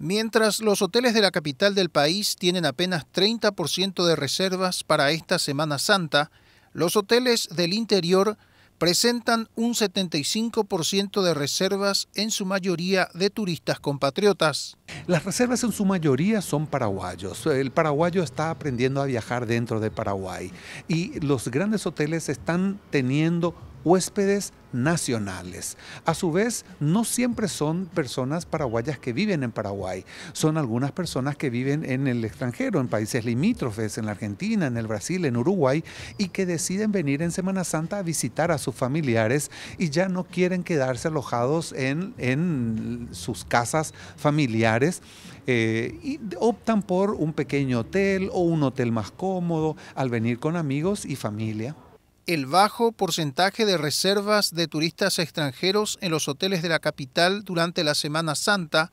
Mientras los hoteles de la capital del país tienen apenas 30% de reservas para esta Semana Santa, los hoteles del interior presentan un 75% de reservas, en su mayoría de turistas compatriotas. Las reservas en su mayoría son paraguayos. El paraguayo está aprendiendo a viajar dentro de Paraguay y los grandes hoteles están teniendo huéspedes nacionales. A su vez, no siempre son personas paraguayas que viven en Paraguay, son algunas personas que viven en el extranjero, en países limítrofes, en la Argentina, en el Brasil, en Uruguay, y que deciden venir en Semana Santa a visitar a sus familiares y ya no quieren quedarse alojados en, sus casas familiares. Eh, y optan por un pequeño hotel o un hotel más cómodo al venir con amigos y familia el bajo porcentaje de reservas de turistas extranjeros en los hoteles de la capital durante la Semana Santa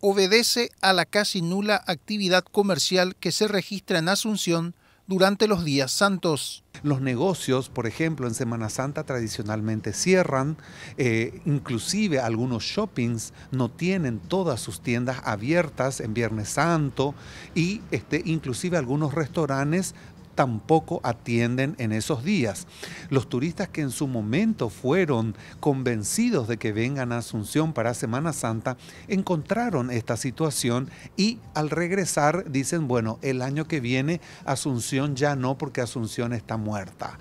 obedece a la casi nula actividad comercial que se registra en Asunción durante los días santos. Los negocios, por ejemplo, en Semana Santa tradicionalmente cierran, eh, inclusive algunos shoppings no tienen todas sus tiendas abiertas en Viernes Santo y este, inclusive algunos restaurantes tampoco atienden en esos días. Los turistas que en su momento fueron convencidos de que vengan a Asunción para Semana Santa encontraron esta situación y al regresar dicen, bueno, el año que viene Asunción ya no porque Asunción está muerta.